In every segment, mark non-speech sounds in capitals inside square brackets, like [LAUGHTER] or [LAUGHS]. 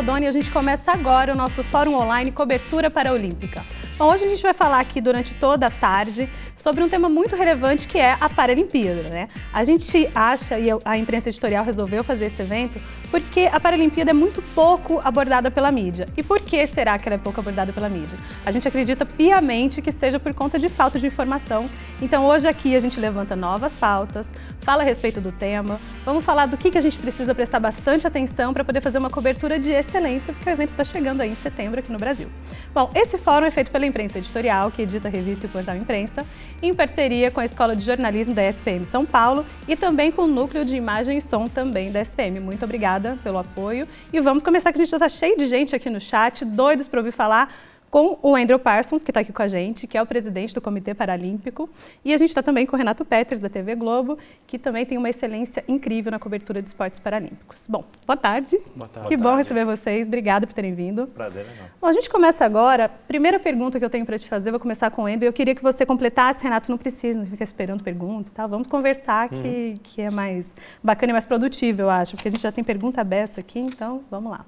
Naldoni e a gente começa agora o nosso Fórum Online Cobertura Paralímpica. Bom, hoje a gente vai falar aqui durante toda a tarde sobre um tema muito relevante que é a Paralimpíada, né? A gente acha, e a imprensa editorial resolveu fazer esse evento, porque a Paralimpíada é muito pouco abordada pela mídia. E por que será que ela é pouco abordada pela mídia? A gente acredita piamente que seja por conta de falta de informação. Então hoje aqui a gente levanta novas pautas, fala a respeito do tema, vamos falar do que, que a gente precisa prestar bastante atenção para poder fazer uma cobertura de excelência, porque o evento está chegando aí em setembro aqui no Brasil. Bom, esse fórum é feito pela Imprensa Editorial, que edita a revista e o portal Imprensa, em parceria com a Escola de Jornalismo da SPM São Paulo e também com o Núcleo de Imagem e Som também da SPM. Muito obrigada obrigada pelo apoio. E vamos começar, que a gente já está cheio de gente aqui no chat, doidos para ouvir falar com o Andrew Parsons, que está aqui com a gente, que é o presidente do Comitê Paralímpico, e a gente está também com o Renato Peters, da TV Globo, que também tem uma excelência incrível na cobertura de esportes paralímpicos. Bom, boa tarde. Boa tarde. Que boa bom tarde. receber vocês, obrigada por terem vindo. Prazer, legal. É bom, a gente começa agora, primeira pergunta que eu tenho para te fazer, vou começar com o Andrew, eu queria que você completasse, Renato, não precisa, não fica esperando pergunta, tá? vamos conversar, que, uhum. que é mais bacana e mais produtivo, eu acho, porque a gente já tem pergunta aberta aqui, então vamos lá.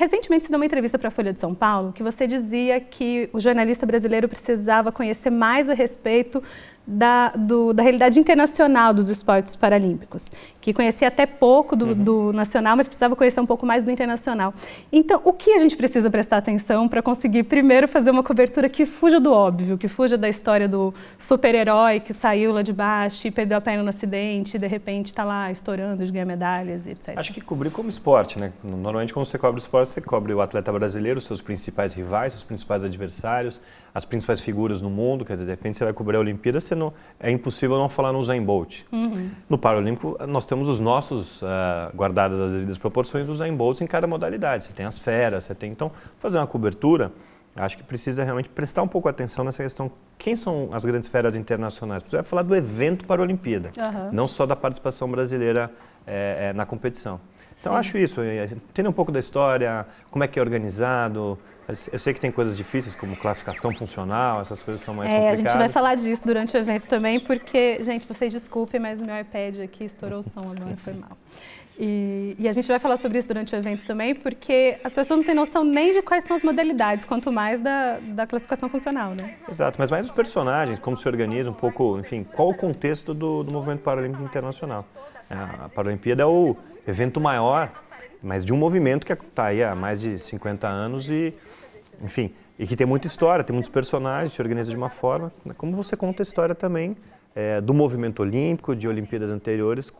Recentemente você deu uma entrevista para a Folha de São Paulo que você dizia que o jornalista brasileiro precisava conhecer mais a respeito da, do, da realidade internacional dos esportes paralímpicos, que conhecia até pouco do, uhum. do, nacional, mas precisava conhecer um pouco mais do internacional. Então, o que a gente precisa prestar atenção para conseguir, primeiro, fazer uma cobertura que fuja do óbvio, que fuja da história do super-herói que saiu lá de baixo e perdeu a perna no acidente e, de repente, está lá estourando de ganhar medalhas etc. Acho que cobrir como esporte, né? Normalmente, quando você cobre esporte, você cobre o atleta brasileiro, seus principais rivais, seus principais adversários, as principais figuras no mundo, quer dizer, de repente você vai cobrir a Olimpíada, você não, é impossível não falar no Zen Bolt. Uhum. No Paralímpico, nós temos os nossos, uh, guardadas as devidas proporções, os Zen em cada modalidade. Você tem as feras, você tem... Então, fazer uma cobertura, acho que precisa realmente prestar um pouco atenção nessa questão. Quem são as grandes feras internacionais? Precisa falar do evento para a Olimpíada, uhum. não só da participação brasileira é, é, na competição. Então, acho isso, entender é, é, um pouco da história, como é que é organizado. Eu sei que tem coisas difíceis, como classificação funcional, essas coisas são mais é, complicadas. É, a gente vai falar disso durante o evento também, porque, gente, vocês desculpem, mas o meu iPad aqui estourou o som agora, foi mal. E, e, a gente vai falar sobre isso durante o evento também, porque as pessoas não têm noção nem de quais são as modalidades, quanto mais da, da classificação funcional, né? Exato, mas mais os personagens, como se organiza um pouco, enfim, qual o contexto do, do movimento paralímpico internacional. É, a Paralimpíada é o evento maior, mas de um movimento que está aí há mais de 50 anos e, enfim, e que tem muita história, tem muitos personagens, se organiza de uma forma. Como você conta a história também é, do movimento olímpico, de Olimpíadas anteriores,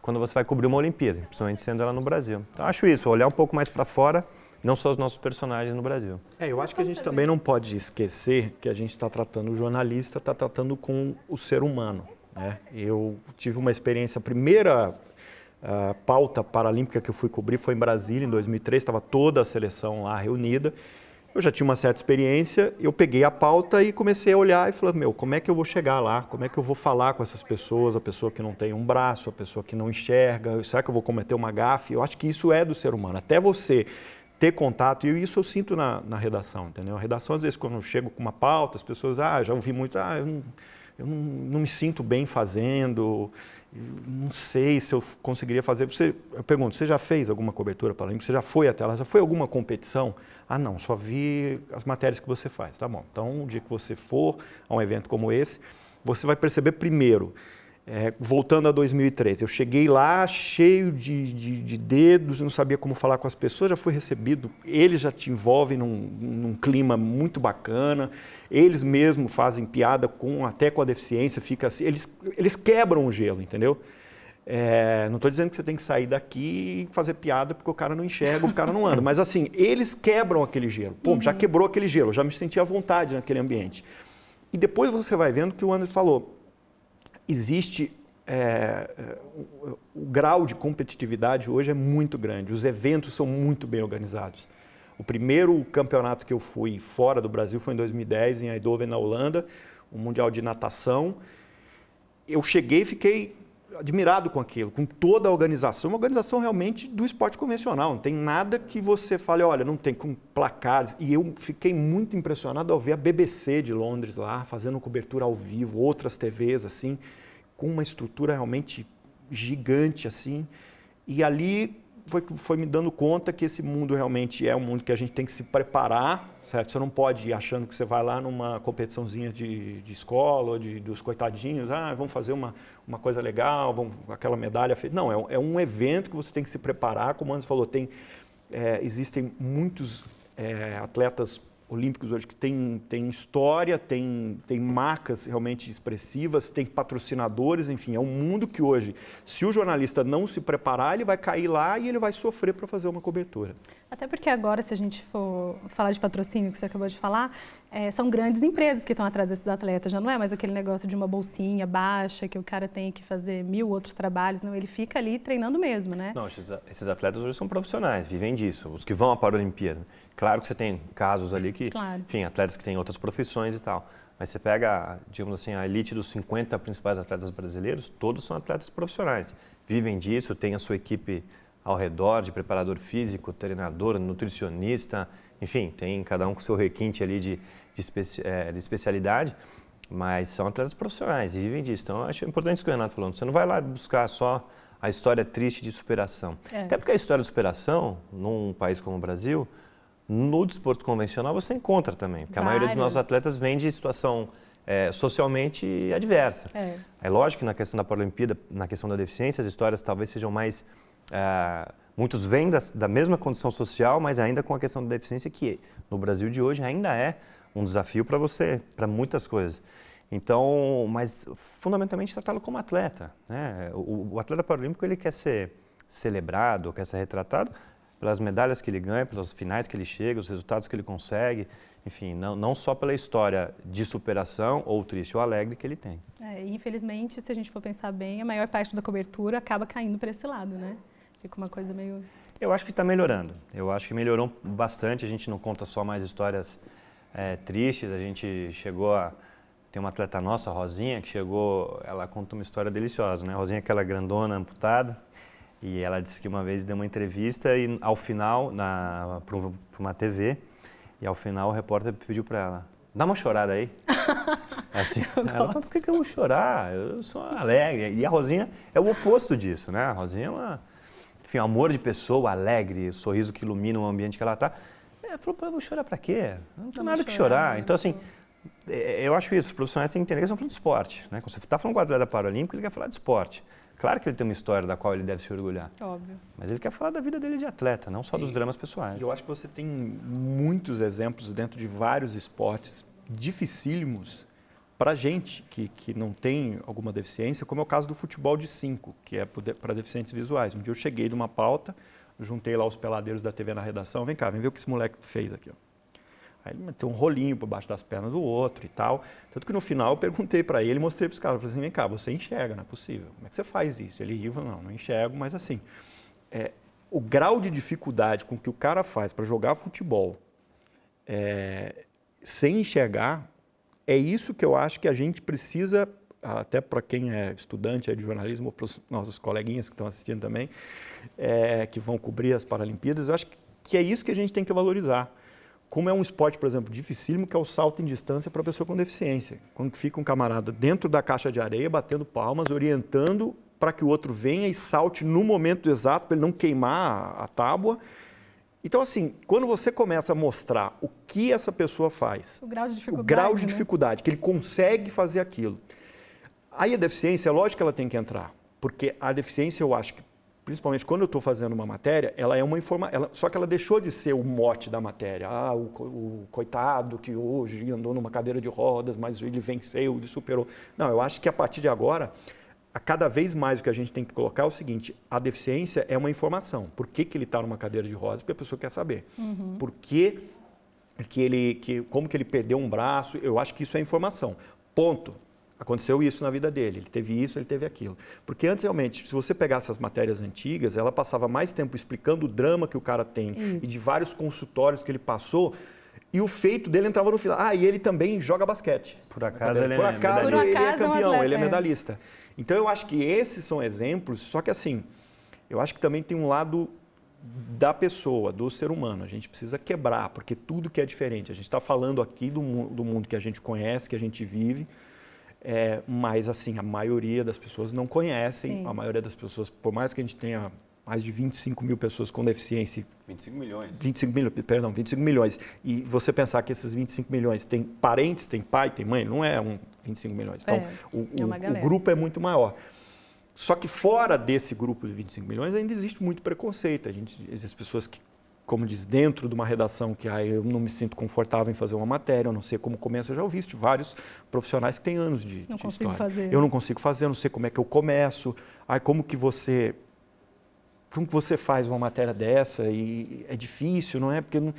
quando você vai cobrir uma Olimpíada, principalmente sendo ela no Brasil. Então, acho isso, olhar um pouco mais para fora, não só os nossos personagens no Brasil. É, eu acho que a gente também não pode esquecer que a gente está tratando o jornalista, está tratando com o ser humano. Né? Eu tive uma experiência, a primeira ah, pauta paralímpica que eu fui cobrir foi em Brasília, em 2003, estava toda a seleção lá reunida. Eu já tinha uma certa experiência, eu peguei a pauta e comecei a olhar e falei, meu, como é que eu vou chegar lá? Como é que eu vou falar com essas pessoas? A pessoa que não tem um braço, a pessoa que não enxerga, será que eu vou cometer uma gafe? Eu acho que isso é do ser humano. Até você ter contato, e isso eu sinto na, na redação, entendeu? A redação, às vezes, quando eu chego com uma pauta, as pessoas, ah, já ouvi muito, ah, eu não eu não, não me sinto bem fazendo, não sei se eu conseguiria fazer. Você, eu pergunto, você já fez alguma cobertura para mim? Você já foi até lá? Já foi alguma competição? Ah, não, só vi as matérias que você faz. Tá bom. Então, o dia que você for a um evento como esse, você vai perceber primeiro é, voltando a 2013, eu cheguei lá cheio de, de, de, dedos, não sabia como falar com as pessoas, já fui recebido, eles já te envolvem num, num clima muito bacana, eles mesmos fazem piada com até com a deficiência, fica assim, eles, eles quebram o gelo, entendeu? É, não estou dizendo que você tem que sair daqui e fazer piada porque o cara não enxerga, o cara não anda, mas assim, eles quebram aquele gelo. Pô, uhum. já quebrou aquele gelo, já me senti à vontade naquele ambiente. E depois você vai vendo que o Anderson falou, existe é, é o grau de competitividade hoje é muito grande. Os eventos são muito bem organizados. O primeiro campeonato que eu fui fora do Brasil foi em 2010 em Eindhoven na Holanda, o um mundial de natação. Eu cheguei, fiquei admirado com aquilo, com toda a organização, uma organização realmente do esporte convencional. Não tem nada que você fale, olha, não tem com placares. E eu fiquei muito impressionado ao ver a BBC de Londres lá, fazendo cobertura ao vivo, outras TVs assim, com uma estrutura realmente gigante assim. E ali foi, foi me dando conta que esse mundo realmente é um mundo que a gente tem que se preparar, certo? Você não pode ir achando que você vai lá numa competiçãozinha de, de escola, ou de, dos coitadinhos, ah, vamos fazer uma, uma coisa legal, vamos, aquela medalha. Não, é, é um evento que você tem que se preparar, como o Anderson falou, tem, é, existem muitos é, atletas olímpicos hoje que tem, tem história, tem, tem marcas realmente expressivas, tem patrocinadores, enfim, é um mundo que hoje, se o jornalista não se preparar, ele vai cair lá e ele vai sofrer para fazer uma cobertura. Até porque agora, se a gente for falar de patrocínio que você acabou de falar, é, são grandes empresas que estão atrás desses atletas, já não é mais aquele negócio de uma bolsinha baixa que o cara tem que fazer mil outros trabalhos, não, ele fica ali treinando mesmo, né? Não, esses, atletas hoje são profissionais, vivem disso, os que vão à Olimpíada. Claro que você tem casos ali que, claro. enfim, atletas que têm outras profissões e tal, mas você pega, digamos assim, a elite dos 50 principais atletas brasileiros, todos são atletas profissionais, vivem disso, têm a sua equipe ao redor de preparador físico, treinador, nutricionista, enfim, tem cada um com seu requinte ali de, de, especi, é, de especialidade, mas são atletas profissionais e vivem disso. Então, acho importante isso que o Renato falou. Você não vai lá buscar só a história triste de superação. É. Até porque a história de superação, num país como o Brasil, no desporto convencional você encontra também. Porque Vários. a maioria dos nossos atletas vem de situação é, socialmente adversa. É. é lógico que na questão da Paralimpíada, na questão da deficiência, as histórias talvez sejam mais... Ah, Muitos vêm da, da mesma condição social, mas ainda com a questão da deficiência, que no Brasil de hoje ainda é um desafio para você, para muitas coisas. Então, mas fundamentalmente tratá-lo como atleta. Né? O, o, atleta paralímpico ele quer ser celebrado, quer ser retratado pelas medalhas que ele ganha, pelas finais que ele chega, os resultados que ele consegue, enfim, não, não só pela história de superação ou triste ou alegre que ele tem. É, infelizmente, se a gente for pensar bem, a maior parte da cobertura acaba caindo para esse lado, né? É. Fica uma coisa meio. Eu acho que está melhorando. Eu acho que melhorou bastante. A gente não conta só mais histórias é, tristes. A gente chegou a. Tem uma atleta nossa, a Rosinha, que chegou. Ela conta uma história deliciosa, né? A Rosinha, é aquela grandona amputada. E ela disse que uma vez deu uma entrevista e ao final, para uma TV, e ao final o repórter pediu para ela: dá uma chorada aí. [LAUGHS] assim, ela, por que, que eu vou chorar? Eu sou alegre. E a Rosinha é o oposto disso, né? A Rosinha, ela é enfim, amor de pessoa, alegre, sorriso que ilumina o ambiente que ela está. Ela é, falou, pô, eu vou chorar para quê? Não tem nada que chorar. Né? Então, assim, é, é, eu acho isso, os profissionais têm que entender que estão falando de esporte. Né? Quando você está falando com o atleta paralímpico, ele quer falar de esporte. Claro que ele tem uma história da qual ele deve se orgulhar. Óbvio. Mas ele quer falar da vida dele de atleta, não só e, dos dramas pessoais. Eu acho que você tem muitos exemplos dentro de vários esportes dificílimos para gente que, que não tem alguma deficiência, como é o caso do futebol de 5, que é para deficientes visuais. Um dia eu cheguei numa pauta, juntei lá os peladeiros da TV na redação, vem cá, vem ver o que esse moleque fez aqui. Ó. Aí ele meteu um rolinho por baixo das pernas do outro e tal. Tanto que no final eu perguntei para ele, mostrei para os caras, falei assim, vem cá, você enxerga, não é possível. Como é que você faz isso? Ele riu, não, não enxergo, mas assim, é, o grau de dificuldade com que o cara faz para jogar futebol é, sem enxergar é isso que eu acho que a gente precisa, até para quem é estudante é de jornalismo, para os nossos coleguinhas que estão assistindo também, é, que vão cobrir as Paralimpíadas, eu acho que é isso que a gente tem que valorizar. Como é um esporte, por exemplo, dificílimo, que é o salto em distância para a pessoa com deficiência. Quando fica um camarada dentro da caixa de areia, batendo palmas, orientando para que o outro venha e salte no momento exato, para ele não queimar a tábua então, assim, quando você começa a mostrar o que essa pessoa faz, o grau de dificuldade, grau de né? dificuldade que ele consegue fazer aquilo, aí a deficiência, é lógico que ela tem que entrar, porque a deficiência, eu acho que, principalmente quando eu estou fazendo uma matéria, ela é uma informação, só que ela deixou de ser o mote da matéria. Ah, o, o coitado que hoje andou numa cadeira de rodas, mas ele venceu, ele superou. Não, eu acho que a partir de agora, a cada vez mais o que a gente tem que colocar é o seguinte: a deficiência é uma informação. Por que, que ele está numa cadeira de rodas? Porque a pessoa quer saber. Uhum. Por que, que ele. Que, como que ele perdeu um braço? Eu acho que isso é informação. Ponto. Aconteceu isso na vida dele, ele teve isso, ele teve aquilo. Porque antes, realmente, se você pegasse as matérias antigas, ela passava mais tempo explicando o drama que o cara tem e de vários consultórios que ele passou e o feito dele entrava no final. Ah, e ele também joga basquete. Por acaso, ele, por é é acaso, é, por acaso ele é campeão, ele é, é. medalhista. É. Então eu acho que esses são exemplos, só que assim, eu acho que também tem um lado da pessoa, do ser humano. A gente precisa quebrar, porque tudo que é diferente. A gente está falando aqui do, do, mundo que a gente conhece, que a gente vive, é, mas assim, a maioria das pessoas não conhecem. Sim. A maioria das pessoas, por mais que a gente tenha mais de 25 mil pessoas com deficiência. 25 milhões. 25 mil, perdão, 25 milhões. E você pensar que esses 25 milhões têm parentes, têm pai, têm mãe, não é um 25 milhões. Então, é, o, é o, o grupo é muito maior. Só que fora desse grupo de 25 milhões ainda existe muito preconceito. A gente, as pessoas que, como diz, dentro de uma redação que ah, eu não me sinto confortável em fazer uma matéria, eu não sei como começa, eu já ouvi vários profissionais que têm anos de, não de consigo história. Fazer. Eu não consigo fazer, eu não sei como é que eu começo. Ah, como que você como que você faz uma matéria dessa e é difícil, não é? Porque não...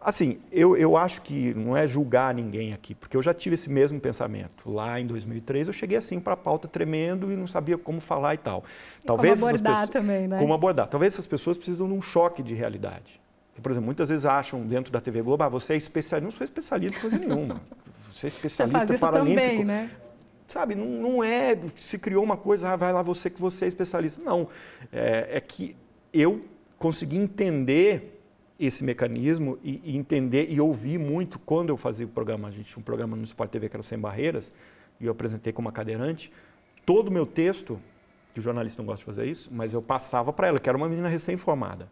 Assim, eu, eu acho que não é julgar ninguém aqui, porque eu já tive esse mesmo pensamento. Lá em 2003, eu cheguei assim para a pauta tremendo e não sabia como falar e tal. Talvez e como abordar pessoas, também, né? Como abordar. Talvez essas pessoas precisam de um choque de realidade. Por exemplo, muitas vezes acham dentro da TV Globo, ah, você é especialista. Não sou especialista em coisa nenhuma. [LAUGHS] Você é especialista você paralímpico. Também, né? Sabe, não, não é. Se criou uma coisa, ah, vai lá você que você é especialista. Não. É, é que eu consegui entender esse mecanismo e, e, entender e ouvir muito quando eu fazia o programa. A gente tinha um programa no Sport TV que era Sem Barreiras, e eu apresentei como uma cadeirante. Todo o meu texto, que o jornalista não gosta de fazer isso, mas eu passava para ela, que era uma menina recém-formada.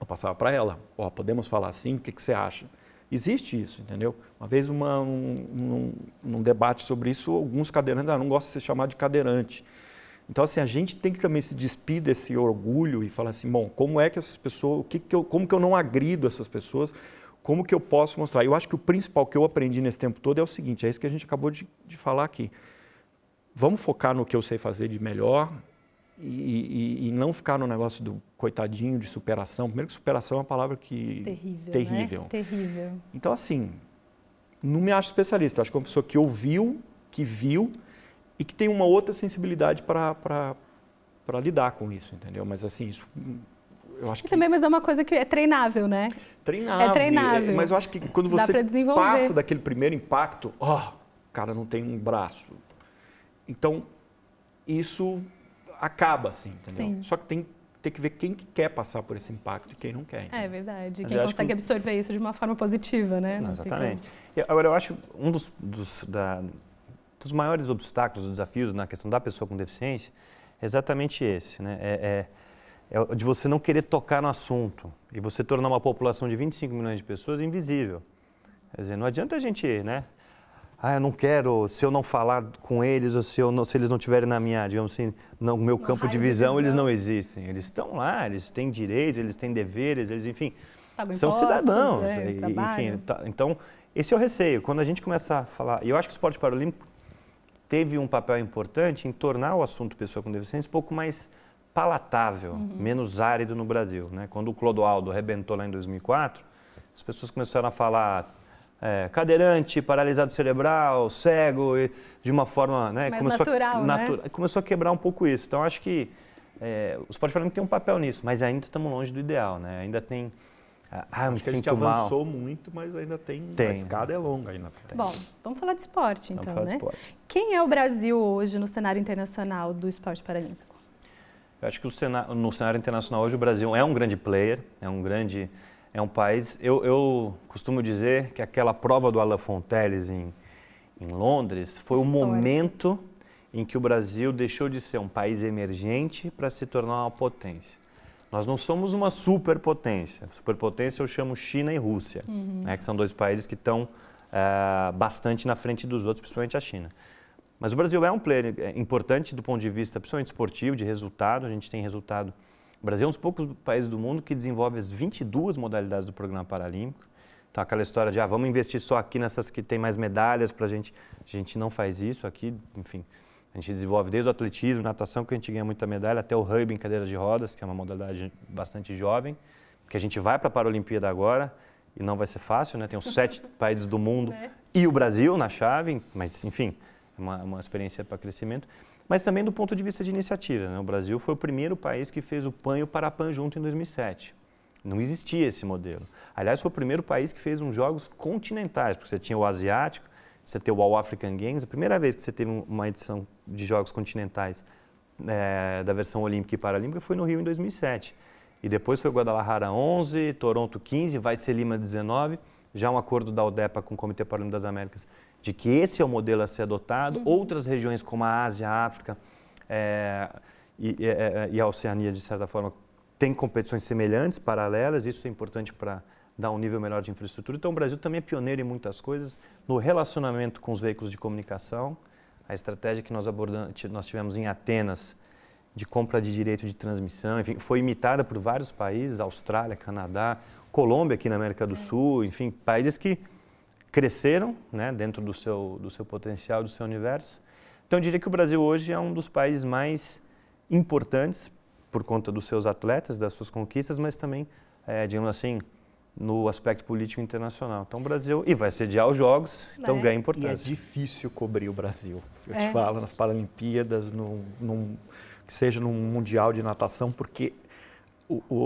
Eu passava para ela, ó, oh, podemos falar assim, o que, que, você acha? Existe isso, entendeu? Uma vez, uma, um, um, um debate sobre isso, alguns cadeirantes, ah, não gosto de ser chamado de cadeirante. Então, assim, a gente tem que também se despir desse orgulho e falar assim, bom, como é que essas pessoas, o que, que eu, como que eu não agrido essas pessoas, como que eu posso mostrar? Eu acho que o principal que eu aprendi nesse tempo todo é o seguinte, é isso que a gente acabou de, de falar aqui. Vamos focar no que eu sei fazer de melhor e, e, e não ficar no negócio do coitadinho, de superação. Primeiro que superação é uma palavra que... Terrível, né? Terrível. Né? terrível. Então, assim, não me acho especialista. acho que é uma pessoa que ouviu, que viu e que tem uma outra sensibilidade para lidar com isso, entendeu? Mas assim, isso hum, eu acho que... Também, mas é uma coisa que é treinável, né? Treinável. É treinável. É, mas eu acho que quando você passa daquele primeiro impacto, ó, oh, cara não tem um braço. Então, isso acaba, assim, entendeu? Sim. Só que tem ter que ver quem que quer passar por esse impacto e quem não quer. É entendeu? É verdade. Mas quem consegue que... absorver isso de uma forma positiva, né? Não, exatamente. Agora, eu acho um dos, dos da, dos maiores obstáculos, desafios na questão da pessoa com deficiência é exatamente esse, né? É, é, é de você não querer tocar no assunto e você tornar uma população de 25 milhões de pessoas invisível. Quer dizer, não adianta a gente, né? Ah, eu não quero, se eu não falar com eles, ou se, eu não, se eles não tiverem na minha, digamos assim, no meu campo de visão, eles não existem. Eles estão lá, eles têm direitos, eles têm deveres, eles, enfim, Pago são cidadãos. Né? E, enfim, tá, então, esse é o receio. Quando a gente começa a falar, e eu acho que o esporte paralímpico teve um papel importante em tornar o assunto pessoa com deficiência um pouco mais palatável, uhum. menos árido no Brasil. Né? Quando o Clodoaldo rebentou lá em 2004, as pessoas começaram a falar é, cadeirante, paralisado cerebral, cego, e, de uma forma... Né, mais começou natural, a, né? natu né? Começou a quebrar um pouco isso. Então, acho que é, o esporte paralímpico tem um papel nisso, mas ainda estamos longe do ideal. Né? Ainda tem ah, ah Acho me que sinto a gente mal. avançou muito, mas ainda tem, tem. A escada é longa ainda. Tem. Bom, vamos falar de esporte então, né? Esporte. Quem é o Brasil hoje no cenário internacional do esporte paralímpico? Eu acho que cenário, no cenário internacional hoje o Brasil é um grande player, é um grande, é um país. Eu, eu costumo dizer que aquela prova do Alain Fonteles em, em Londres foi História. o momento em que o Brasil deixou de ser um país emergente para se tornar uma potência. Nós não somos uma superpotência. Superpotência eu chamo China e Rússia, uhum. né, que são dois países que estão uh, eh, bastante na frente dos outros, principalmente a China. Mas o Brasil é um player eh, importante do ponto de vista, principalmente esportivo, de resultado. A gente tem resultado. O Brasil é um dos poucos países do mundo que desenvolve as 22 modalidades do programa paralímpico. Então, aquela história de, ah, vamos investir só aqui nessas que tem mais medalhas para a gente. A gente não faz isso aqui, enfim. A gente desenvolve desde o atletismo, natação, que a gente ganha muita medalha, até o rugby em cadeira de rodas, que é uma modalidade bastante jovem, que a gente vai para a Paralimpíada agora e não vai ser fácil, né? Tem os sete [LAUGHS] países do mundo é. e o Brasil na chave, mas enfim, é uma, uma experiência para crescimento. Mas também do ponto de vista de iniciativa, né? O Brasil foi o primeiro país que fez o PAN e o Parapan junto em 2007. Não existia esse modelo. Aliás, foi o primeiro país que fez uns jogos continentais, porque você tinha o asiático, você ter o All African Games, a primeira vez que você teve uma edição de Jogos Continentais é, da versão olímpica e paralímpica foi no Rio em 2007. E depois foi Guadalajara 11, Toronto 15, vai ser Lima 19, já um acordo da ODEPA com o Comitê Paralímpico das Américas de que esse é o modelo a ser adotado. Uhum. Outras regiões como a Ásia, a África é, e, e, é, é, e a Oceania, de certa forma, têm competições semelhantes, paralelas. Isso é importante para dar um nível melhor de infraestrutura. Então, o Brasil também é pioneiro em muitas coisas no relacionamento com os veículos de comunicação. A estratégia que nós, abordamos, nós tivemos em Atenas de compra de direito de transmissão, enfim, foi imitada por vários países, Austrália, Canadá, Colômbia aqui na América do é. Sul, enfim, países que cresceram né, dentro do seu, do seu potencial, do seu universo. Então, eu diria que o Brasil hoje é um dos países mais importantes por conta dos seus atletas, das suas conquistas, mas também, é, digamos assim, no aspecto político internacional. Então o Brasil e vai sediar os jogos, então né? ganha importância. E é difícil cobrir o Brasil. Eu é. te falo nas Paralimpíadas, num, que seja num mundial de natação, porque o, o,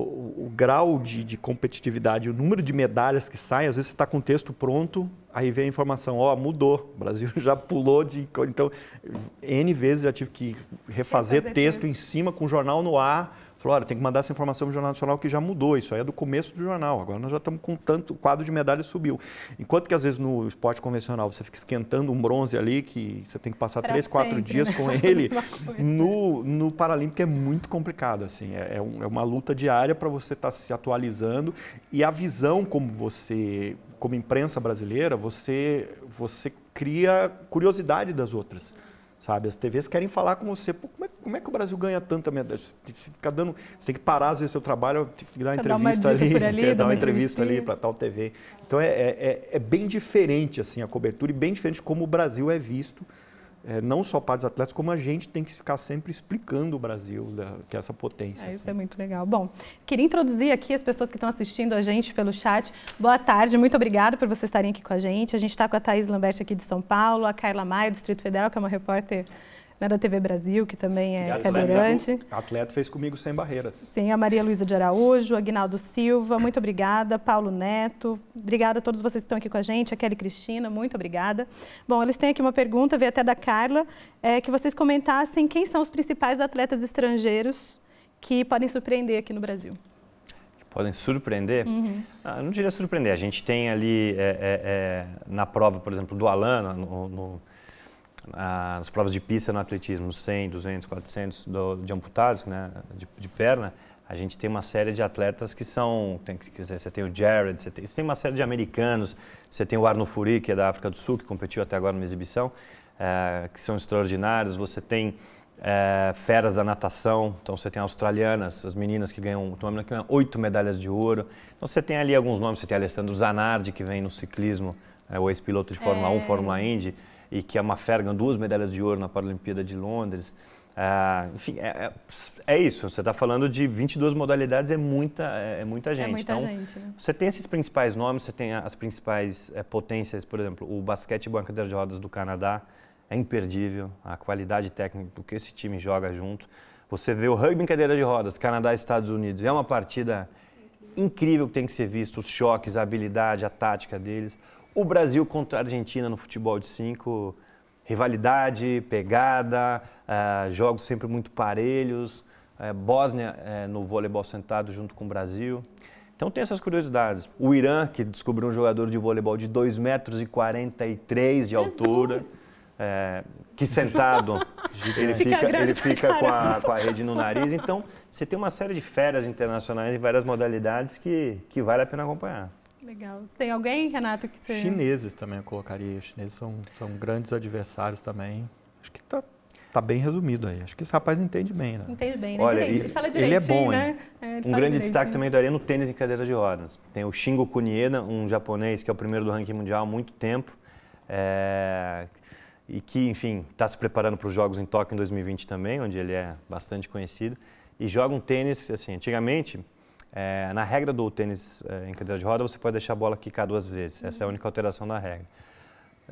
o grau de, de, competitividade, o número de medalhas que saem, às vezes você está com o texto pronto, aí vem a informação, ó, oh, mudou, o Brasil [LAUGHS] já pulou de... Então, N vezes já tive que refazer, refazer texto, texto em cima, com o jornal no ar, Falou, olha, tem que mandar essa informação para o Jornal Nacional que já mudou, isso aí é do começo do jornal, agora nós já estamos com tanto, o quadro de medalha subiu. Enquanto que às vezes no esporte convencional você fica esquentando um bronze ali, que você tem que passar pra três, sempre, quatro dias né? com [LAUGHS] ele, no, no Paralímpico é muito complicado, assim, é, é, é uma luta diária para você estar tá se atualizando e a visão como você, como imprensa brasileira, você, você cria curiosidade das outras. Sabe, as TVs querem falar com você. Pô, como, é, como é que o Brasil ganha tanta medalha? Você fica dando. Você tem que parar, às vezes, seu trabalho, tem que dar uma entrevista dar uma ali, ali dar uma entrevista ali para [LAUGHS] é, tal TV. Então é, é, é, é bem diferente assim a cobertura e bem diferente como o Brasil é visto é, não só para os atletas, como a gente tem que ficar sempre explicando o Brasil, da, né, que é essa potência. É, assim. Isso é muito legal. Bom, queria introduzir aqui as pessoas que estão assistindo a gente pelo chat. Boa tarde, muito obrigada por vocês estarem aqui com a gente. A gente está com a Thaís Lambert aqui de São Paulo, a Carla Maia, do Distrito Federal, que é uma repórter né, da TV Brasil, que também é atleta, cadeirante. atleta fez comigo Sem Barreiras. Sim, a Maria Luísa de Araújo, Agnaldo Silva, muito obrigada. Paulo Neto, obrigada a todos vocês que estão aqui com a gente. A Kelly Cristina, muito obrigada. Bom, eles têm aqui uma pergunta, veio até da Carla, é, que vocês comentassem quem são os principais atletas estrangeiros que podem surpreender aqui no Brasil podem surpreender. Uhum. Ah, não diria surpreender, a gente tem ali é, é, é, na prova, por exemplo, do Alan, no, no, ah, as provas de pista no atletismo, 100, 200, 400 do, de amputados, né, de, de, perna, a gente tem uma série de atletas que são, tem, quer dizer, você tem o Jared, você tem, você tem uma série de americanos, você tem o Arno Furi, que é da África do Sul, que competiu até agora numa exibição, é, que são extraordinários, você tem é, feras da natação, então você tem australianas, as meninas que ganham, uma menina que ganha oito medalhas de ouro, então você tem ali alguns nomes, você tem Alessandro Zanardi, que vem no ciclismo, é, o ex-piloto de Fórmula é. 1, Fórmula Indy, e que a é uma ganhou duas medalhas de ouro na Paralimpíada de Londres. Ah, enfim, é, é, é, isso. Você está falando de 22 modalidades, é muita, é, é muita gente. É muita então, gente, né? você tem esses principais nomes, você tem as principais é, potências, por exemplo, o basquete e bancadeira de rodas do Canadá é imperdível, a qualidade técnica do que esse time joga junto. Você vê o rugby em cadeira de rodas, Canadá e Estados Unidos, é uma partida incrível que tem que ser vista, os choques, a habilidade, a tática deles. O Brasil contra a Argentina no futebol de cinco, rivalidade, pegada, uh, jogos sempre muito parelhos. Uh, Bósnia uh, no voleibol sentado junto com o Brasil. Então tem essas curiosidades. O Irã, que descobriu um jogador de voleibol de 2,43 metros e 43 de altura, que sentado [LAUGHS] ele fica, ele fica com a, com a rede no nariz. Então você tem uma série de férias internacionais em várias modalidades que, que vale a pena acompanhar. Legal. Tem alguém, Renato, que você... Chineses também eu colocaria. Chineses são, são grandes adversários também. Acho que tá, tá bem resumido aí. Acho que esse rapaz entende bem, né? Entende bem. Né? Olha, ele, ele, ele é bom, né? É, um grande destaque também daria no tênis em cadeira de rodas. Tem o Shingo Kunieda, um japonês que é o primeiro do ranking mundial há muito tempo. É... E que, enfim, está se preparando para os Jogos em Tóquio em 2020 também, onde ele é bastante conhecido. E joga um tênis, assim, antigamente é, na regra do tênis é, em cadeira de roda, você pode deixar a bola quicar duas vezes. Uhum. Essa é a única alteração da regra.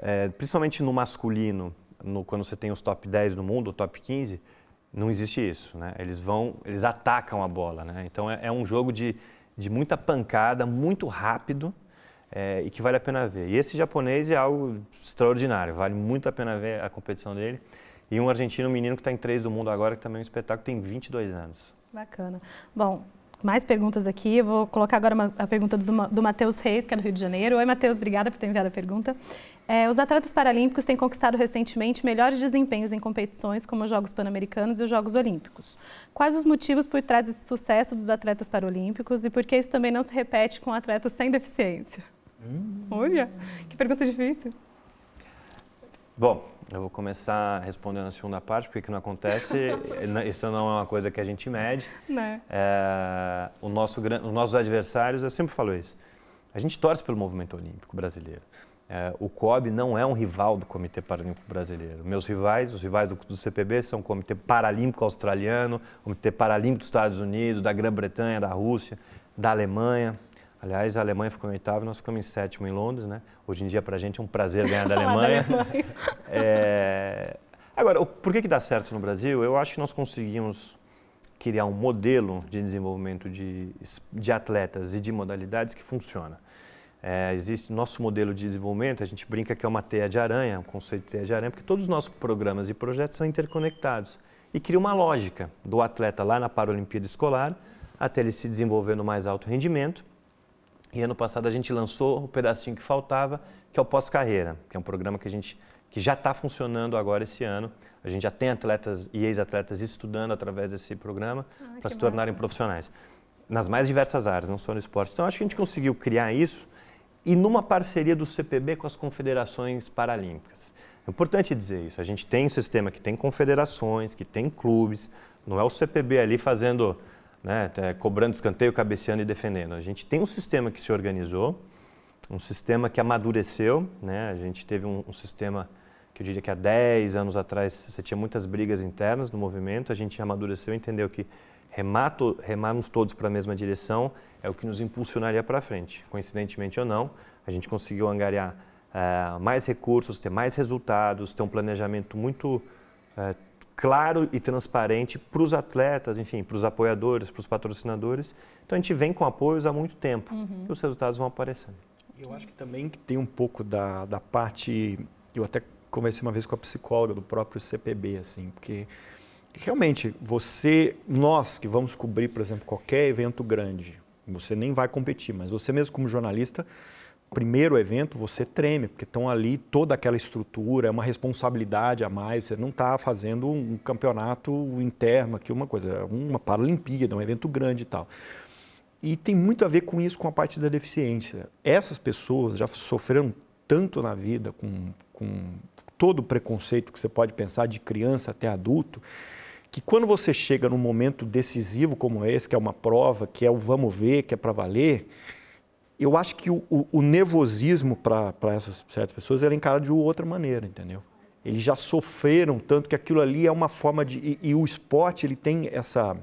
É, principalmente no masculino, no, quando você tem os top 10 do mundo, top 15, não existe isso. Né? Eles vão, eles atacam a bola. Né? Então é, é um jogo de, de muita pancada, muito rápido é, e que vale a pena ver. E esse japonês é algo extraordinário, vale muito a pena ver a competição dele. E um argentino menino que está em 3 do mundo agora, que também é um espetáculo, tem 22 anos. Bacana. Bom, mais perguntas aqui. Eu vou colocar agora uma, a pergunta do, do Matheus Reis, que é do Rio de Janeiro. Oi, Matheus, obrigada por ter enviado a pergunta. É, os atletas paralímpicos têm conquistado recentemente melhores desempenhos em competições como os Jogos Pan-Americanos e os Jogos Olímpicos. Quais os motivos por trás desse sucesso dos atletas paralímpicos e por que isso também não se repete com atletas sem deficiência? Hum. Olha, que pergunta difícil. Bom, eu vou começar respondendo a segunda parte, porque que não acontece, [LAUGHS] isso não é uma coisa que a gente mede. Né? É, o nosso, os nossos adversários, eu sempre falo isso, a gente torce pelo movimento olímpico brasileiro. É, o COB não é um rival do Comitê Paralímpico Brasileiro. Meus rivais, os rivais do, do CPB, são o Comitê Paralímpico Australiano, o Comitê Paralímpico dos Estados Unidos, da Grã-Bretanha, da Rússia, da Alemanha. Aliás, a Alemanha ficou em oitavo, nós ficamos em sétimo em Londres, né? Hoje em dia, para a gente, é um prazer ganhar da [LAUGHS] Alemanha. [LAUGHS] é... Agora, por que, que dá certo no Brasil? Eu acho que nós conseguimos criar um modelo de desenvolvimento de, de atletas e de modalidades que funciona. É, existe nosso modelo de desenvolvimento, a gente brinca que é uma teia de aranha, um conceito de teia de aranha, porque todos os nossos programas e projetos são interconectados e cria uma lógica do atleta lá na Paralimpíada Escolar até ele se desenvolver no mais alto rendimento e ano passado a gente lançou o pedacinho que faltava, que é o pós-carreira, que é um programa que a gente que já está funcionando agora esse ano. A gente já tem atletas e ex-atletas estudando através desse programa ah, para se tornarem massa. profissionais nas mais diversas áreas, não só no esporte. Então acho que a gente conseguiu criar isso e numa parceria do CPB com as confederações paralímpicas. É importante dizer isso. A gente tem um sistema que tem confederações, que tem clubes. Não é o CPB ali fazendo né, cobrando escanteio, cabeceando e defendendo. A gente tem um sistema que se organizou, um sistema que amadureceu. Né? A gente teve um, um sistema que eu diria que há 10 anos atrás você tinha muitas brigas internas no movimento. A gente amadureceu, entendeu que remato, remarmos todos para a mesma direção é o que nos impulsionaria para frente. Coincidentemente ou não, a gente conseguiu angariar uh, mais recursos, ter mais resultados, ter um planejamento muito uh, claro e transparente para os atletas, enfim, para os apoiadores, para os patrocinadores. Então a gente vem com apoios há muito tempo uhum. e os resultados vão aparecendo. Eu acho que também tem um pouco da, da parte. Eu até conversei uma vez com a psicóloga do próprio CPB, assim, porque realmente você, nós que vamos cobrir, por exemplo, qualquer evento grande, você nem vai competir, mas você mesmo como jornalista primeiro evento você treme, porque estão ali toda aquela estrutura, é uma responsabilidade a mais, você não está fazendo um campeonato interno aqui, uma coisa, é uma Paralimpíada, um evento grande e tal. E tem muito a ver com isso, com a parte da deficiência. Essas pessoas já sofreram tanto na vida com, com todo o preconceito que você pode pensar, de criança até adulto, que quando você chega num momento decisivo como esse, que é uma prova, que é o vamos ver, que é para valer, eu acho que o, o, o nervosismo para essas certas pessoas era é encarado de outra maneira, entendeu? Eles já sofreram tanto que aquilo ali é uma forma de. E, e, o esporte, ele tem essa.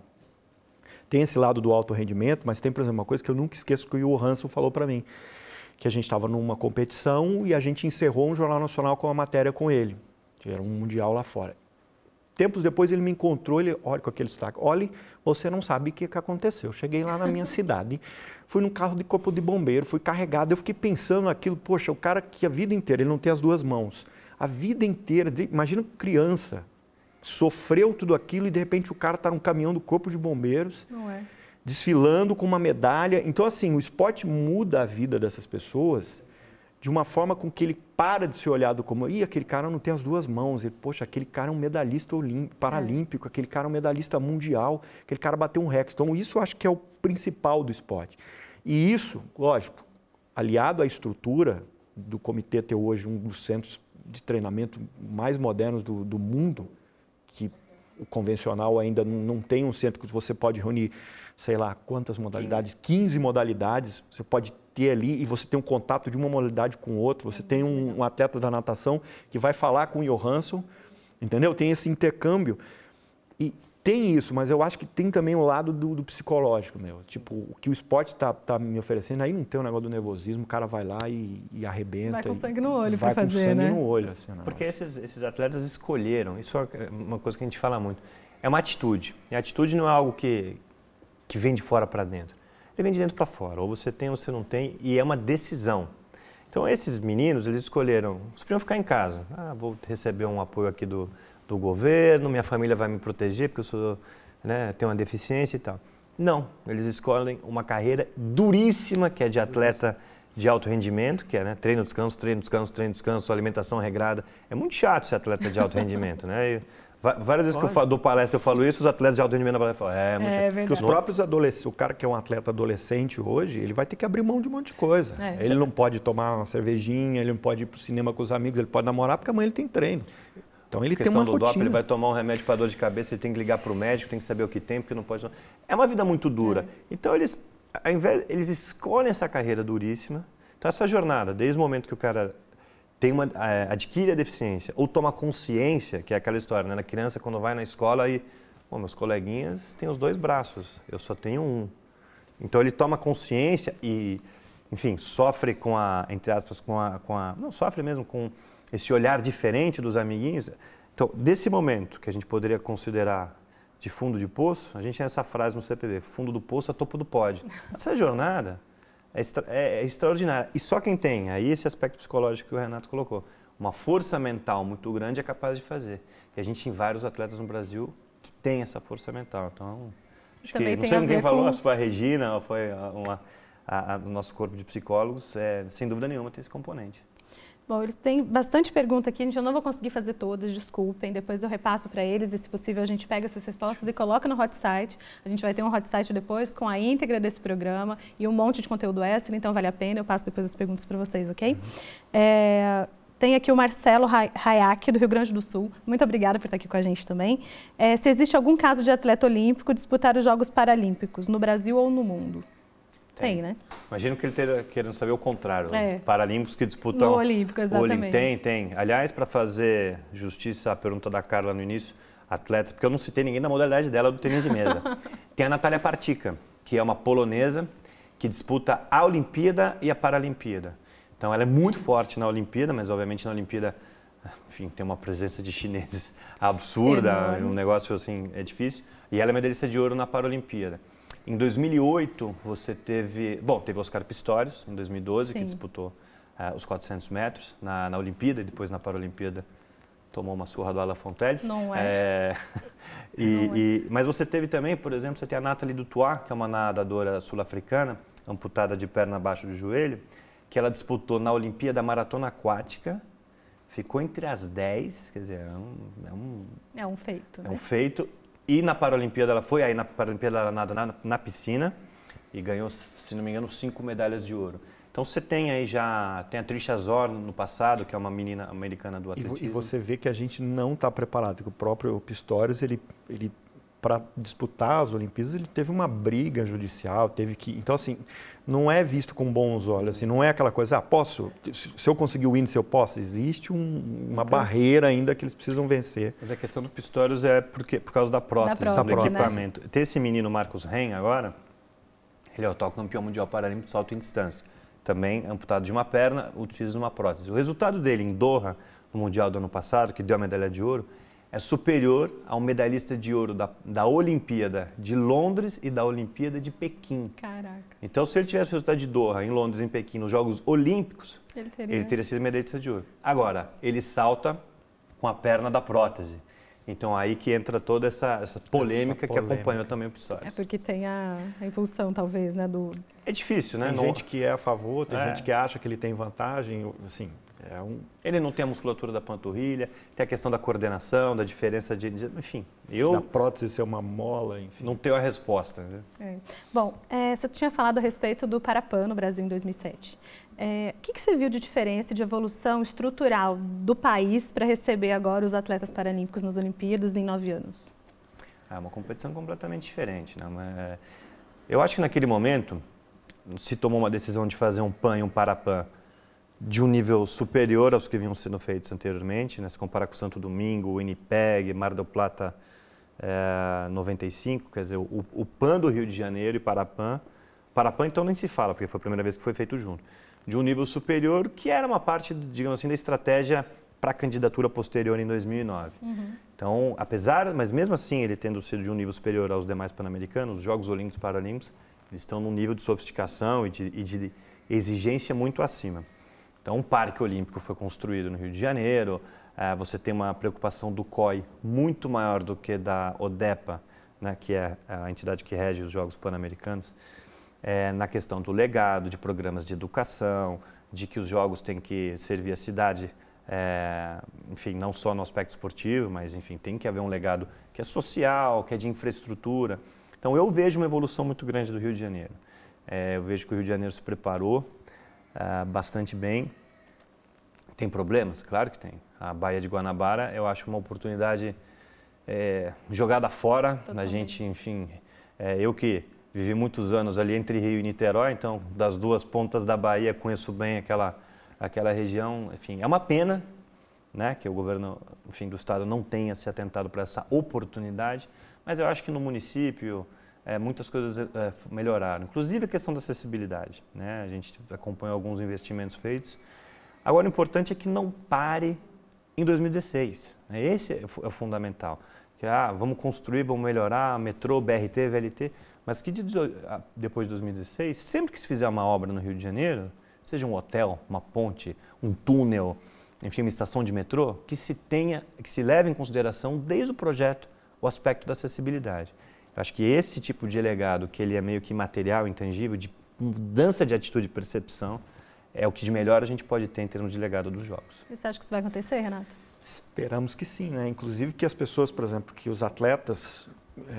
Tem esse lado do alto rendimento, mas tem, por exemplo, uma coisa que eu nunca esqueço que o Johansson falou para mim. Que a gente estava numa competição e a gente encerrou um Jornal Nacional com uma matéria com ele. Que era um mundial lá fora. Tempos depois ele me encontrou, ele olha com aquele sotaque, olha, você não sabe o que, que aconteceu. cheguei lá na minha [LAUGHS] cidade, fui num carro de corpo de bombeiro, fui carregado, eu fiquei pensando naquilo, poxa, o cara que a vida inteira, ele não tem as duas mãos, a vida inteira, imagina criança, sofreu tudo aquilo e de repente o cara está num caminhão do corpo de bombeiros, é. desfilando com uma medalha. Então assim, o esporte muda a vida dessas pessoas de uma forma com que ele para de ser olhado como, ih, aquele cara não tem as duas mãos, ele, poxa, aquele cara é um medalhista paralímpico, aquele cara é um medalhista mundial, aquele cara bateu um recorde. Então, isso eu acho que é o principal do esporte. E isso, lógico, aliado à estrutura do comitê ter hoje um dos centros de treinamento mais modernos do, do mundo, que o convencional ainda não, não, tem um centro que você pode reunir, sei lá, quantas modalidades? 15, 15 modalidades, você pode ter ali e você tem um contato de uma modalidade com outra. Você uhum. tem um, um atleta da natação que vai falar com o Johansson, entendeu? Tem esse intercâmbio. E tem isso, mas eu acho que tem também o lado do, do psicológico, meu. Tipo, o que o esporte está tá me oferecendo, aí não tem o negócio do nervosismo, o cara vai lá e, e arrebenta. Vai com sangue no olho para fazer, né? Vai com sangue né? no olho, assim. Não. Né? Porque esses, esses atletas escolheram, isso é uma coisa que a gente fala muito, é uma atitude. E a atitude não é algo que, que vem de fora para dentro ele vem de dentro para fora. Ou você tem ou você não tem, e é uma decisão. Então, esses meninos, eles escolheram, eles podiam ficar em casa. Ah, vou receber um apoio aqui do, do governo, minha família vai me proteger porque eu sou, né, tenho uma deficiência e tal. Não, eles escolhem uma carreira duríssima, que é de atleta de alto rendimento, que é né, treino, descanso, treino, descanso, treino, descanso, alimentação regrada. É muito chato ser atleta de alto rendimento, né? Várias vezes Pode. que eu falo, dou palestra, eu falo isso, os atletas de alto rendimento na falam, é, mas... É, é os próprios adolescentes, o cara que é um atleta adolescente hoje, ele vai ter que abrir mão de um monte de coisa. É, ele é não pode tomar uma cervejinha, ele não pode ir pro cinema com os amigos, ele pode namorar, porque amanhã ele tem treino. Então ele tem uma do rotina. ele vai tomar um remédio para dor de cabeça, ele tem que ligar para o médico, tem que saber o que tem, porque não pode... É uma vida muito dura. É. Então eles, ao invés, eles escolhem essa carreira duríssima. Então essa jornada, desde o momento que o cara tem uma, é, adquire a deficiência ou toma consciência, que é aquela história, né? Na criança, quando vai na escola e, bom, meus coleguinhas têm os dois braços, eu só tenho um. Então ele toma consciência e, enfim, sofre com a, entre aspas, com a, com a não, sofre mesmo com esse olhar diferente dos amiguinhos. Então, desse momento que a gente poderia considerar de fundo de poço, a gente tem essa frase no CPB, fundo do poço a é topo do pódio. Essa é jornada é, é, é, extraordinário é, é extraordinária. E só quem tem, aí esse aspecto psicológico que o Renato colocou, uma força mental muito grande é capaz de fazer. E a gente tem vários atletas no Brasil que tem essa força mental. Então, acho que, não sei quem falou, com... se foi a Regina ou foi uma, a, a, o nosso corpo de psicólogos, é, sem dúvida nenhuma tem esse componente. Bom, eles têm bastante pergunta aqui, gente, eu não vou conseguir fazer todas, desculpem. Depois eu repasso para eles e, se possível, a gente pega essas respostas e coloca no hot site. A gente vai ter um hot site depois com a íntegra desse programa e um monte de conteúdo extra, então vale a pena. Eu passo depois as perguntas para vocês, ok? É, tem aqui o Marcelo Hayak, do Rio Grande do Sul. Muito obrigada por estar aqui com a gente também. É, se existe algum caso de atleta olímpico disputar os Jogos Paralímpicos, no Brasil ou no mundo? Tem, né? Imagino que ele esteja querendo saber o contrário. É. Né? Paralímpicos que disputam. No Olímpico, exatamente. Olim... Tem, tem. Aliás, para fazer justiça à pergunta da Carla no início, atleta, porque eu não citei ninguém da modalidade dela do tênis de mesa. [LAUGHS] tem a Natália Partica, que é uma polonesa que disputa a Olimpíada e a Paralimpíada. Então ela é muito forte na Olimpíada, mas obviamente na Olimpíada, enfim, tem uma presença de chineses absurda, é um negócio assim, é difícil. E ela é medalhista de ouro na Paralimpíada. Em 2008, você teve. Bom, teve Oscar Pistorius, em 2012, Sim. que disputou uh, os 400 metros na, na Olimpíada e depois na Paralimpíada tomou uma surra do Ala Fonteles. Não é. é... [LAUGHS] E, Não é. E... mas você teve também, por exemplo, você tem a Nathalie Dutoit, que é uma nadadora sul-africana, amputada de perna abaixo do joelho, que ela disputou na Olimpíada Maratona Aquática, ficou entre as 10, quer dizer, é um... É um, é um feito. É né? um feito. E na Paralimpíada ela foi, aí na Paralimpíada ela nada na, na piscina e ganhou, se não me engano, cinco medalhas de ouro. Então você tem aí já, tem a Trisha Zor no passado, que é uma menina americana do atletismo. E, e você vê que a gente não está preparado, que o próprio Pistorius, ele, ele para disputar as Olimpíadas, ele teve uma briga judicial, teve que... Então, assim, não é visto com bons olhos, assim, não é aquela coisa, ah, posso, se eu conseguir o índice eu posso. Existe um, uma uhum. barreira ainda que eles precisam vencer. Mas a questão do Pistorius é porque, por causa da prótese, da prótese do né? equipamento. Né? Tem esse menino Marcos Ren agora, ele é o atual campeão mundial paralímpico de salto em distância. Também amputado de uma perna, utiliza uma prótese. O resultado dele em Doha, no Mundial do ano passado, que deu a medalha de ouro, é superior ao medalhista de ouro da, da Olimpíada de Londres e da Olimpíada de Pequim. Caraca. Então, se ele tivesse o resultado de Doha, em Londres, e em Pequim, nos Jogos Olímpicos, ele teria, ele teria sido medalhista de ouro. Agora, ele salta com a perna da prótese. Então aí que entra toda essa, essa, polêmica, essa polêmica, que acompanhou também o Pistorius. É porque tem a, a impulsão, talvez, né? Do... É difícil, né? Tem gente que é a favor, tem é. gente que acha que ele tem vantagem, assim, é um... Ele não tem a musculatura da panturrilha, tem a questão da coordenação, da diferença de. Enfim, eu. Da prótese ser uma mola, enfim. Não tenho a resposta. Né? É. Bom, é, você tinha falado a respeito do Parapan no Brasil em 2007. É, o que, que, você viu de diferença de evolução estrutural do país para receber agora os atletas paralímpicos nas Olimpíadas em nove anos? Ah, é uma competição completamente diferente. Né? Mas, é, eu acho que naquele momento se tomou uma decisão de fazer um PAN e um Parapan de um nível superior aos que vinham sendo feitos anteriormente, né? se comparar com Santo Domingo, Winnipeg, Mar del Plata é, eh, 95, quer dizer, o, o PAN do Rio de Janeiro e Parapan, Parapan então nem se fala, porque foi a primeira vez que foi feito junto, de um nível superior que era uma parte, digamos assim, da estratégia para a candidatura posterior em 2009. Uhum. Então, apesar, mas mesmo assim ele tendo sido de um nível superior aos demais pan-americanos, os Jogos Olímpicos e Paralímpicos, eles estão num nível de sofisticação e de, e de exigência muito acima. Então, um parque olímpico foi construído no Rio de Janeiro, é, você tem uma preocupação do COI muito maior do que da ODEPA, né, que é, é a entidade que rege os Jogos Pan-Americanos, é, na questão do legado, de programas de educação, de que os jogos têm que servir à cidade, é, enfim, não só no aspecto esportivo, mas enfim, tem que haver um legado que é social, que é de infraestrutura. Então eu vejo uma evolução muito grande do Rio de Janeiro. É, eu vejo que o Rio de Janeiro se preparou ah, bastante bem. Tem problemas? Claro que tem. A Baía de Guanabara, eu acho uma oportunidade é, jogada fora. Totalmente. A gente, enfim, é, eu que vivi muitos anos ali entre Rio e Niterói, então das duas pontas da Bahia conheço bem aquela, aquela região. Enfim, é uma pena né, que o governo enfim, do estado não tenha se atentado para essa oportunidade, mas eu acho que no município, é, muitas coisas é, melhoraram, inclusive a questão da acessibilidade. Né? A gente acompanha alguns investimentos feitos. Agora, o importante é que não pare em 2016. Né? Esse é, é o fundamental. Que, ah, vamos construir, vamos melhorar, metrô, BRT, VLT, mas que de, depois de 2016, sempre que se fizer uma obra no Rio de Janeiro, seja um hotel, uma ponte, um túnel, enfim, uma estação de metrô, que se tenha, que se leve em consideração desde o projeto o aspecto da acessibilidade. Acho que esse tipo de legado, que ele é meio que material, intangível, de mudança de atitude e percepção, é o que de melhor a gente pode ter em termos de legado dos jogos. E você acha que isso vai acontecer, Renato? Esperamos que sim, né? Inclusive que as pessoas, por exemplo, que os atletas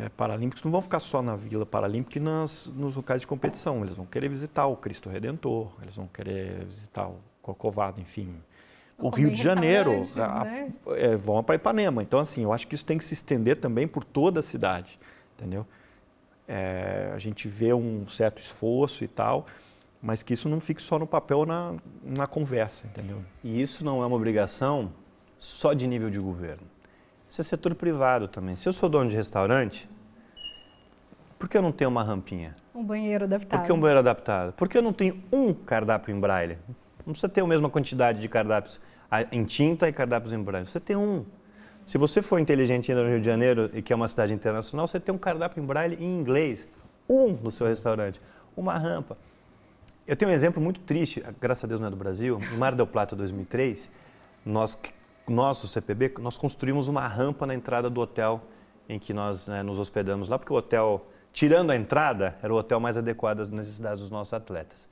é, paralímpicos não vão ficar só na Vila Paralímpica e nas, nos locais de competição. Eles vão querer visitar o Cristo Redentor, eles vão querer visitar o Corcovado, enfim. o Rio de Janeiro, a, né? é, vão para Ipanema. Então, assim, eu acho que isso tem que se estender também por toda a cidade entendeu? É, a gente vê um certo esforço e tal, mas que isso não fique só no papel na, na conversa, entendeu? E isso não é uma obrigação só de nível de governo. Isso é setor privado também. Se eu sou dono de restaurante, por que eu não tenho uma rampinha? Um banheiro adaptado. Por que um banheiro adaptado? Por que eu não tenho um cardápio em braille? Não precisa ter a mesma quantidade de cardápios ah, em tinta e cardápios em braille. Você tem um. Se você for inteligente ainda no Rio de Janeiro, e que é uma cidade internacional, você tem um cardápio em braille em inglês, um no seu restaurante, uma rampa. Eu tenho um exemplo muito triste, ah, graças a Deus não é do Brasil, em Mar del Plata 2003, nós, nosso o CPB, nós construímos uma rampa na entrada do hotel em que nós né, nos hospedamos lá, porque o hotel, tirando a entrada, era o hotel mais adequado às necessidades dos nossos atletas.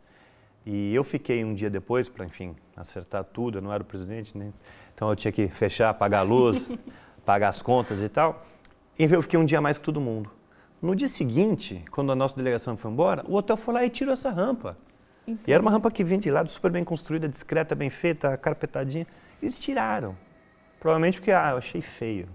E eu fiquei um dia depois, para, enfim, acertar tudo, eu não era o presidente, nem... Né? Então eu tinha que fechar, pagar a luz, [LAUGHS] pagar as contas e tal. E eu fiquei um dia mais que todo mundo. No dia seguinte, quando a nossa delegação foi embora, o hotel foi lá e tirou essa rampa. E era uma rampa que vinha de lado, super bem construída, discreta, bem feita, carpetadinha. Eles tiraram. Provavelmente porque, ah, eu achei feio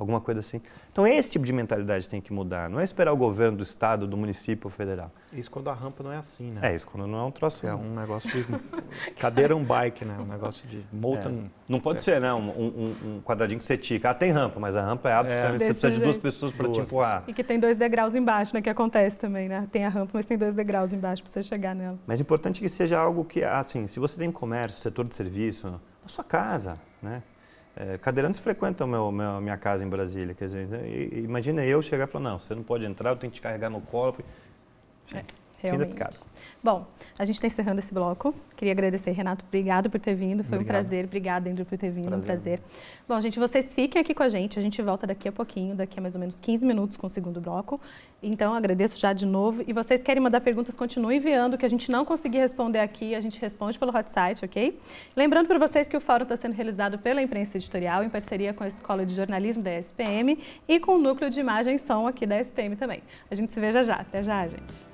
alguma coisa assim. Então é esse tipo de mentalidade tem que mudar, não é esperar o governo do estado, do município ou federal. Isso quando a rampa não é assim, né? É, isso quando não é um troço. É um negócio de [LAUGHS] cadeira um bike, né? Um negócio de molten... É. Não pode é. ser, né? Um, um, um, quadradinho que você tica. Ah, tem rampa, mas a rampa é absolutamente... É, então você precisa jeito. de duas pessoas para tipo empurrar. E que tem dois degraus embaixo, né? Que acontece também, né? Tem a rampa, mas tem dois degraus embaixo para você chegar nela. Mas é importante que seja algo que, assim, se você tem comércio, setor de serviço, na sua casa, né? É, cadeirantes frequentam meu, meu, minha casa em Brasília. Quer dizer, então, imagina eu chegar e falar: não, você não pode entrar, eu tenho que te carregar no colo. Enfim, Realmente. Fim Bom, a gente está encerrando esse bloco. Queria agradecer, Renato. Obrigado por ter vindo. Foi Obrigado. um prazer. Obrigada, Andrew, por ter vindo. Prazer. Um prazer. Bom, gente, vocês fiquem aqui com a gente. A gente volta daqui a pouquinho, daqui a mais ou menos 15 minutos com o segundo bloco. Então, agradeço já de novo. E vocês querem mandar perguntas, continuem enviando. que a gente não conseguir responder aqui, a gente responde pelo hot site, ok? Lembrando para vocês que o fórum está sendo realizado pela imprensa editorial, em parceria com a Escola de Jornalismo da SPM e com o Núcleo de Imagem e Som aqui da SPM também. A gente se veja já. Até já, gente.